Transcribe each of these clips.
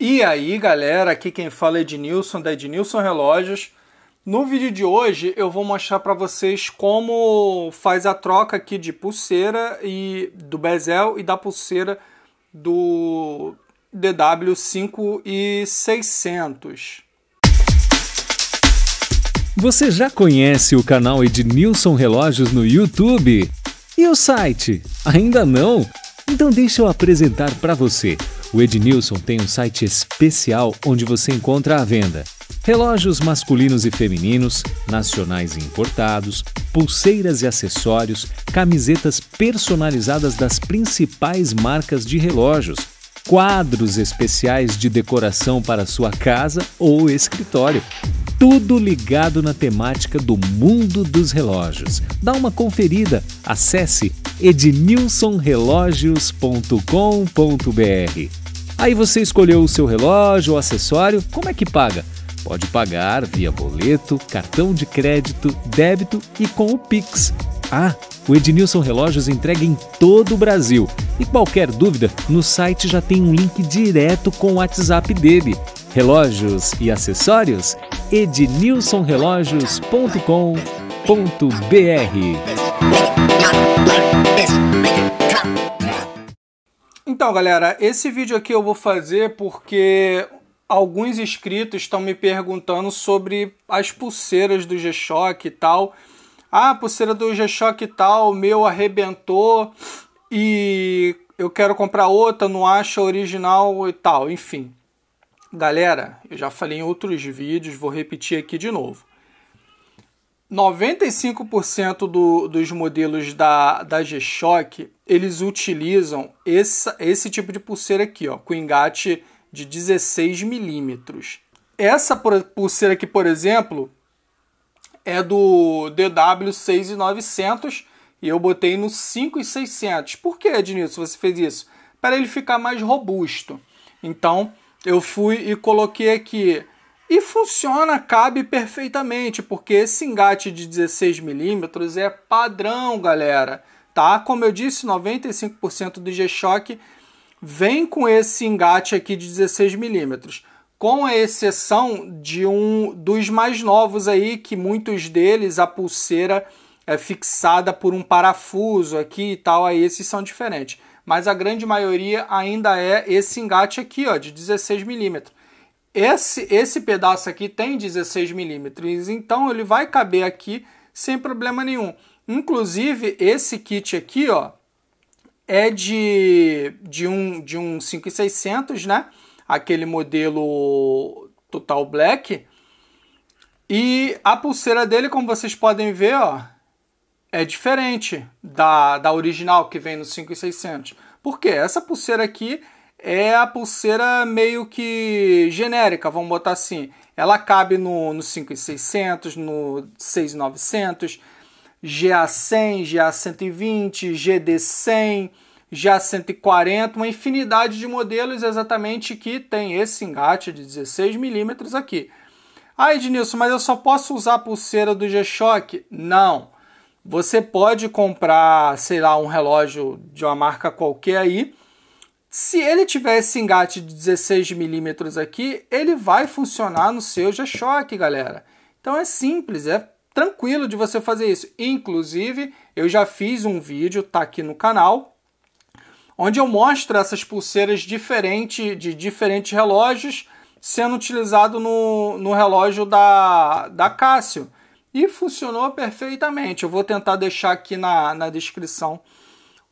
E aí, galera, aqui quem fala é Ednilson da Ednilson Relógios. No vídeo de hoje eu vou mostrar para vocês como faz a troca aqui de pulseira e do bezel e da pulseira do DW5 e 600. Você já conhece o canal Ednilson Relógios no YouTube? E o site? Ainda não? Então deixa eu apresentar para você. O Ednilson tem um site especial onde você encontra a venda relógios masculinos e femininos, nacionais e importados, pulseiras e acessórios, camisetas personalizadas das principais marcas de relógios, quadros especiais de decoração para sua casa ou escritório. Tudo ligado na temática do mundo dos relógios. Dá uma conferida. Acesse ednilsonrelógios.com.br. Aí você escolheu o seu relógio, o acessório, como é que paga? Pode pagar via boleto, cartão de crédito, débito e com o Pix. Ah, o Ednilson Relógios entrega em todo o Brasil. E qualquer dúvida, no site já tem um link direto com o WhatsApp dele. Relógios e acessórios? ednilsonrelógios.com.br então, galera, esse vídeo aqui eu vou fazer porque alguns inscritos estão me perguntando sobre as pulseiras do G-Shock e tal. Ah, a pulseira do G-Shock e tal, meu arrebentou e eu quero comprar outra, não acho a original e tal, enfim. Galera, eu já falei em outros vídeos, vou repetir aqui de novo. 95% do, dos modelos da, da G-Shock, eles utilizam esse esse tipo de pulseira aqui, ó, com engate de 16 milímetros. Essa pulseira aqui, por exemplo, é do DW 6900 e eu botei no 5600. Por que, Ednilson, você fez isso? Para ele ficar mais robusto. Então, eu fui e coloquei aqui e funciona, cabe perfeitamente, porque esse engate de 16mm é padrão, galera. Tá? Como eu disse, 95% do G-Shock vem com esse engate aqui de 16mm. Com a exceção de um dos mais novos aí, que muitos deles a pulseira é fixada por um parafuso aqui e tal, aí esses são diferentes. Mas a grande maioria ainda é esse engate aqui, ó, de 16 milímetros. Esse, esse pedaço aqui tem 16 milímetros, então ele vai caber aqui sem problema nenhum. Inclusive, esse kit aqui, ó, é de, de um, de um 5600, né? Aquele modelo Total Black. E a pulseira dele, como vocês podem ver, ó, é diferente da, da original que vem no 5600. Por quê? Essa pulseira aqui é a pulseira meio que genérica, vamos botar assim. Ela cabe no, no 5600, no 6900, GA100, GA120, GD100, GA140, uma infinidade de modelos exatamente que tem esse engate de 16mm aqui. Ah, Ednilson, mas eu só posso usar a pulseira do G-Shock? Não. Você pode comprar, sei lá, um relógio de uma marca qualquer aí, se ele tiver esse engate de 16mm aqui, ele vai funcionar no seu G-Shock, galera. Então é simples, é tranquilo de você fazer isso. Inclusive, eu já fiz um vídeo, tá aqui no canal, onde eu mostro essas pulseiras diferentes de diferentes relógios sendo utilizado no, no relógio da, da Casio. E funcionou perfeitamente. Eu vou tentar deixar aqui na, na descrição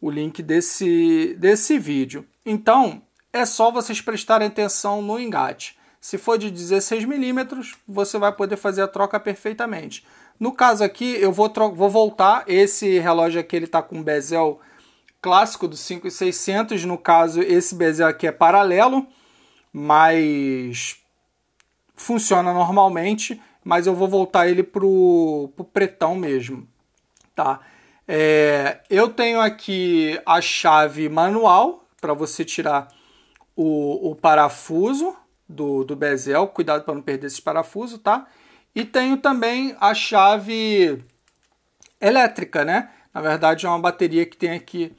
o link desse, desse vídeo. Então, é só vocês prestarem atenção no engate. Se for de 16 milímetros, você vai poder fazer a troca perfeitamente. No caso aqui, eu vou, vou voltar. Esse relógio aqui ele está com um bezel clássico do 5600. No caso, esse bezel aqui é paralelo, mas funciona normalmente. Mas eu vou voltar ele para o pretão mesmo. Tá? É, eu tenho aqui a chave manual para você tirar o, o parafuso do, do bezel, cuidado para não perder esse parafuso, tá? E tenho também a chave elétrica, né? Na verdade é uma bateria que tem aqui,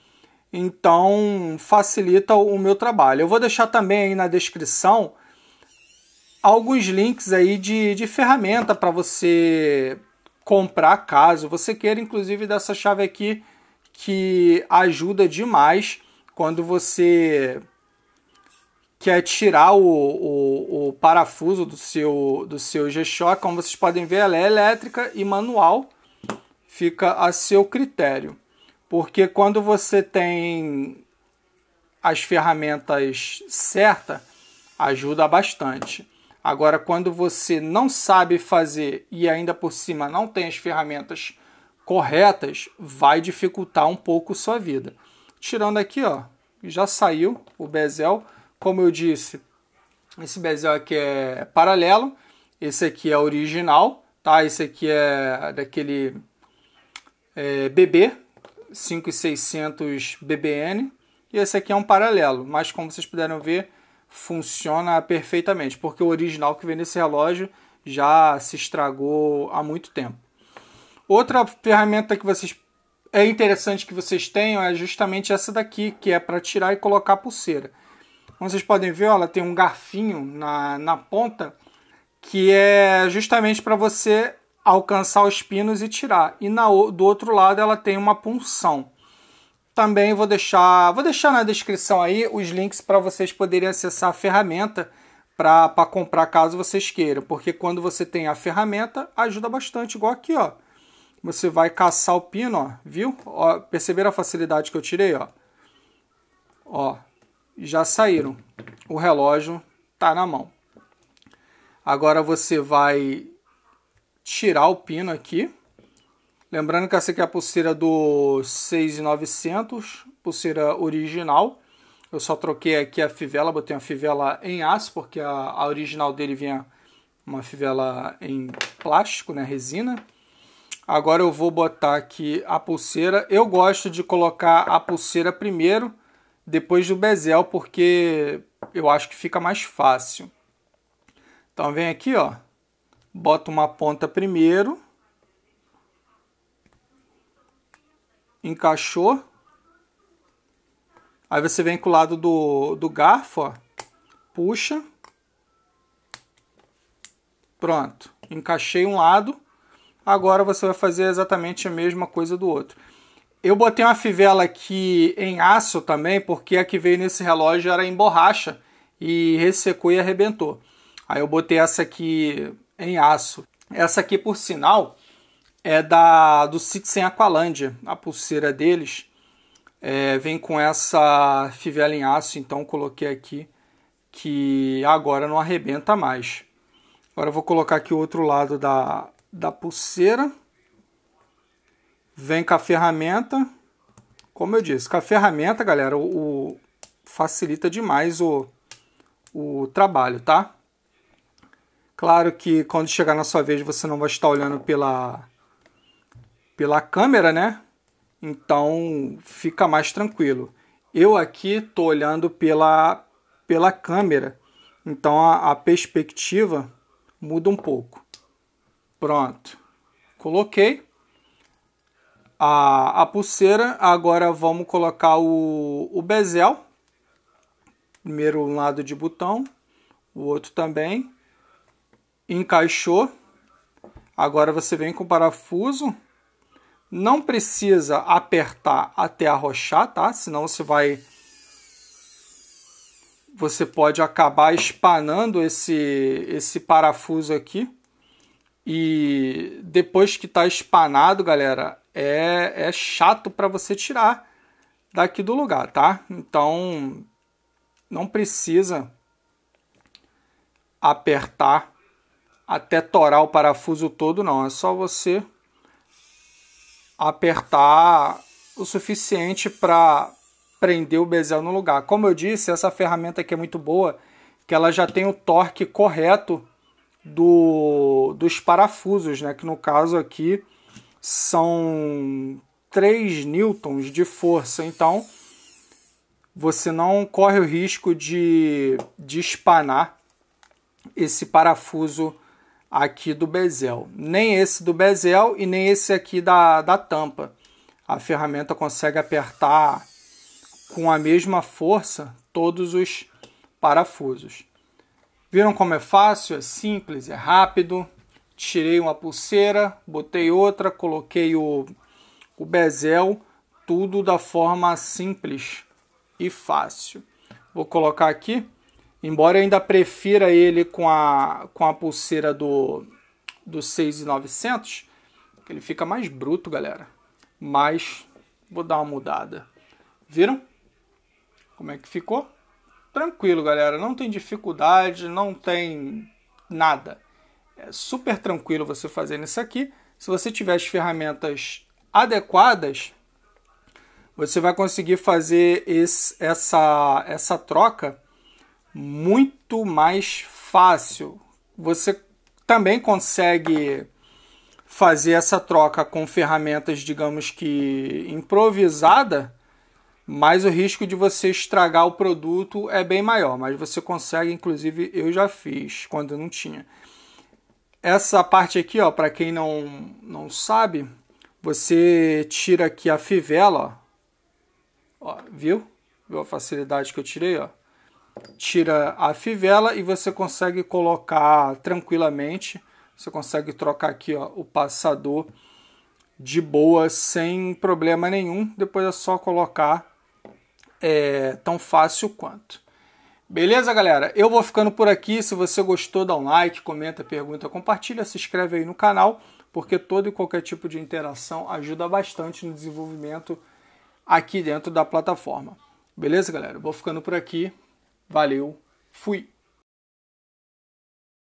então facilita o meu trabalho. Eu vou deixar também aí na descrição alguns links aí de, de ferramenta para você comprar caso você queira, inclusive dessa chave aqui que ajuda demais quando você quer tirar o, o, o parafuso do seu, do seu G-Shock, como vocês podem ver, ela é elétrica e manual, fica a seu critério. Porque quando você tem as ferramentas certas, ajuda bastante. Agora, quando você não sabe fazer e ainda por cima não tem as ferramentas corretas, vai dificultar um pouco sua vida tirando aqui, ó, já saiu o bezel. Como eu disse, esse bezel aqui é paralelo, esse aqui é original, tá? Esse aqui é daquele é, BB, 5600 BBN, e esse aqui é um paralelo, mas como vocês puderam ver, funciona perfeitamente, porque o original que vem nesse relógio já se estragou há muito tempo. Outra ferramenta que vocês é interessante que vocês tenham é justamente essa daqui, que é para tirar e colocar a pulseira. Como vocês podem ver, ó, ela tem um garfinho na, na ponta, que é justamente para você alcançar os pinos e tirar. E na, do outro lado ela tem uma punção. Também vou deixar, vou deixar na descrição aí os links para vocês poderem acessar a ferramenta para comprar caso vocês queiram, porque quando você tem a ferramenta ajuda bastante, igual aqui, ó você vai caçar o pino, ó, viu? Ó, perceberam a facilidade que eu tirei, ó? Ó, já saíram. O relógio tá na mão. Agora você vai tirar o pino aqui. Lembrando que essa aqui é a pulseira do 6900, pulseira original. Eu só troquei aqui a fivela, botei uma fivela em aço, porque a, a original dele vinha uma fivela em plástico, né, resina. Agora eu vou botar aqui a pulseira. Eu gosto de colocar a pulseira primeiro, depois do bezel, porque eu acho que fica mais fácil. Então vem aqui, ó. Bota uma ponta primeiro. Encaixou. Aí você vem com o lado do, do garfo, ó. Puxa. Pronto. Encaixei um lado agora você vai fazer exatamente a mesma coisa do outro. Eu botei uma fivela aqui em aço também, porque a que veio nesse relógio era em borracha e ressecou e arrebentou. Aí eu botei essa aqui em aço. Essa aqui, por sinal, é da do Citizen Aqualandia. A pulseira deles é, vem com essa fivela em aço, então coloquei aqui que agora não arrebenta mais. Agora eu vou colocar aqui o outro lado da, da pulseira. Vem com a ferramenta. Como eu disse, com a ferramenta, galera, o, o facilita demais o, o trabalho, tá? Claro que quando chegar na sua vez você não vai estar olhando pela, pela câmera, né? Então fica mais tranquilo. Eu aqui tô olhando pela, pela câmera, então a, a perspectiva muda um pouco. Pronto. Coloquei a, a pulseira. Agora vamos colocar o, o bezel. Primeiro um lado de botão, o outro também. Encaixou. Agora você vem com o parafuso. Não precisa apertar até arrochar, tá? Senão você vai... Você pode acabar espanando esse, esse parafuso aqui. E depois que tá espanado, galera, é, é chato para você tirar daqui do lugar, tá? Então não precisa apertar até torar o parafuso todo, não. É só você apertar o suficiente para prender o bezel no lugar. Como eu disse, essa ferramenta aqui é muito boa, que ela já tem o torque correto do, dos parafusos, né? que no caso aqui são 3 newtons de força. Então, você não corre o risco de, de espanar esse parafuso aqui do bezel. Nem esse do bezel e nem esse aqui da, da tampa. A ferramenta consegue apertar com a mesma força todos os parafusos. Viram como é fácil, é simples, é rápido. Tirei uma pulseira, botei outra, coloquei o, o bezel, tudo da forma simples e fácil. Vou colocar aqui, embora eu ainda prefira ele com a, com a pulseira do, do 6900, que ele fica mais bruto, galera. Mas vou dar uma mudada. Viram? Como é que ficou? tranquilo, galera. Não tem dificuldade, não tem nada. É super tranquilo você fazendo isso aqui. Se você tiver as ferramentas adequadas, você vai conseguir fazer esse, essa, essa troca muito mais fácil. Você também consegue fazer essa troca com ferramentas, digamos que improvisada, mas o risco de você estragar o produto é bem maior. Mas você consegue, inclusive eu já fiz quando não tinha. Essa parte aqui, ó, para quem não, não sabe, você tira aqui a fivela, ó, ó, viu? Viu a facilidade que eu tirei, ó? Tira a fivela e você consegue colocar tranquilamente. Você consegue trocar aqui, ó, o passador de boa, sem problema nenhum. Depois é só colocar é tão fácil quanto. Beleza, galera? Eu vou ficando por aqui. Se você gostou, dá um like, comenta, pergunta, compartilha, se inscreve aí no canal, porque todo e qualquer tipo de interação ajuda bastante no desenvolvimento aqui dentro da plataforma. Beleza, galera? Eu vou ficando por aqui. Valeu, fui!